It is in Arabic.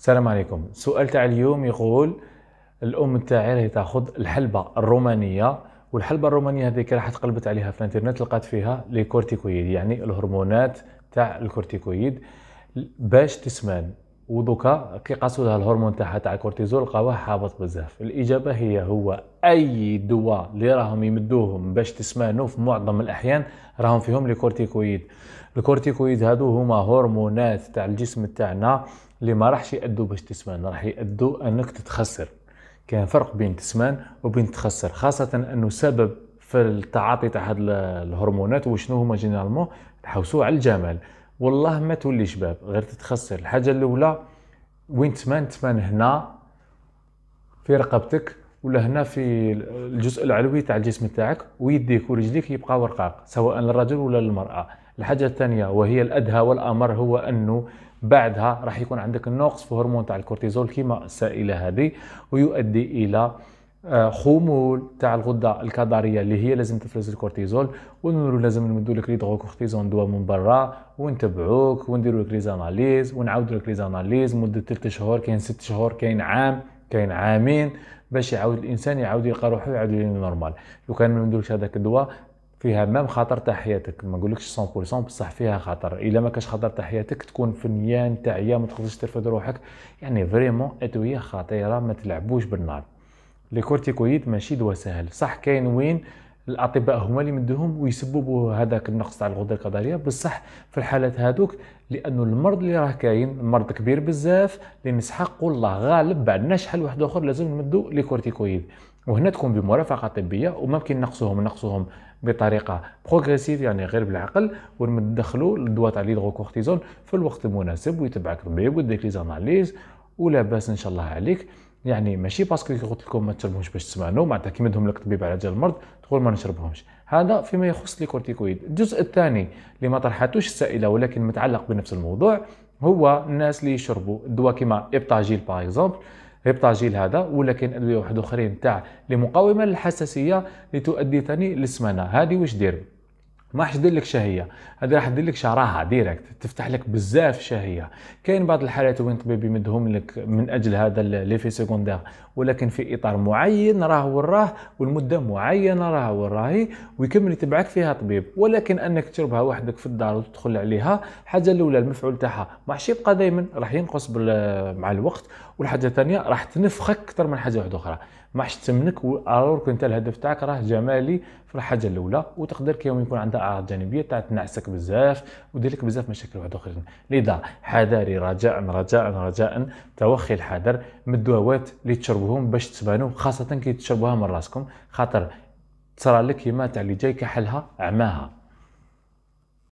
السلام عليكم السؤال تاع اليوم يقول الام تاعي راهي تاخذ الحلبه الرومانيه والحلبه الرومانيه هذيك راحت قلبت عليها في الانترنت لقات فيها لي كورتيكويد يعني الهرمونات تاع الكورتيكويد باش تسمان ودوكا كي لها الهرمون تاعها تاع الكورتيزول لقاوه حابط بزاف الاجابه هي هو اي دواء اللي راهم يمدوهم باش تسمانو في معظم الاحيان راهم فيهم لي كورتيكويد الكورتيكويد هادو هما هرمونات تاع الجسم تاعنا اللي ما راحش يادوا باش تسمان راح يادوا انك تتخسر كاين فرق بين تسمان وبين تخسر خاصه انه سبب في التعاطي تاع هاد الهرمونات وشنو هما جينيرالمون نحوسوا على الجمال والله ما تولي شباب غير تتخسر الحاجه الاولى وين تمان تمان هنا في رقبتك ولا هنا في الجزء العلوي تاع الجسم تاعك ويديك ورجليك يبقى ورقاق سواء للرجل ولا للمراه الحاجه الثانيه وهي الادهى والامر هو انه بعدها راح يكون عندك نقص في هرمون تاع الكورتيزول كما السائله هذه ويؤدي الى آه، خمول تاع الغده الكظريه اللي هي لازم تفرز الكورتيزول ونقولوا لازم نمدوا لك ليدغوكورتيزون دواء من برا ونتبعوك ونديروا لك ليزاناليز ونعاودوا لك ليزاناليز مده 3 شهور كاين 6 شهور كاين عام كاين عامين باش يعاود الانسان يعاود يلقى روحو يعاود نورمال لو كان ما ندولكش هذاك الدواء فيها مام خطر تاع حياتك ما نقولكش 100% بصح فيها خطر الا ما كاش خطر تاع حياتك تكون في النيان تاعيا ما تقدرش ترفد روحك يعني فريمون ادويه خطيره ما تلعبوش بالنار لكورتيكويد ماشي دواء سهل صح كاين وين الاطباء هما اللي مدوهم ويسببوا هذاك النقص تاع الغده القضاريه بصح في الحالات هذوك لانه المرض اللي راه كاين مرض كبير بزاف اللي نسحقوا الله غالب بعدنا شحال واحد اخر لازم نمدو لكورتيكويد وهنا تكون بمرافقه طبيه وممكن نقصوهم نقصهم نقصهم بطريقه بروغريسيف يعني غير بالعقل وندخلوا الدواء تاع ليدروكورتيزون في الوقت المناسب ويتبعك الطبيب ويديك لي زاناليز ولا باس ان شاء الله عليك يعني ماشي باسكو كي قلت لكم ما تشربهمش باش تسمعنوا معناتها كي مدهم لك الطبيب على جال المرض تقول ما نشربهمش هذا فيما يخص الكورتيكويد الجزء الثاني اللي ما طرحتوش السائله ولكن متعلق بنفس الموضوع هو الناس اللي يشربوا دواء كيما ابتاجيل باغ اكزومبل ابتاجيل هذا ولكن ادويه واحد اخرين تاع لمقاومه للحساسيه لتؤدي ثاني للسمنه هذه واش دير ما راح لك شهيه هذا راح يدير لك شراهه ديريكت تفتح لك بزاف شهيه كاين بعض الحالات وين الطبيب يمدهم لك من اجل هذا لي في سيكوندير ولكن في اطار معين راه وراه والمده معينه راه وراهي ويكمل يتبعك فيها طبيب ولكن انك تشربها وحدك في الدار وتدخل عليها الحاجه الاولى المفعول تاعها ما راحش يبقى دائما راح ينقص مع الوقت والحاجه الثانيه راح تنفخك اكثر من حاجه واحده اخرى ما حش منك الوغ كنت الهدف تاعك راه جمالي في الحاجه الاولى وتقدر كي يكون عندها اعراض جانبيه تاع تنعسك بزاف ودير لك بزاف مشاكل واحد اخرين لذا حذاري رجاء رجاء رجاء توخي الحذر من الدواوات اللي تشربوهم باش تبانوا خاصه كي تشربوها من راسكم خاطر تصرى لك كيما تاع اللي جاي كحلها عماها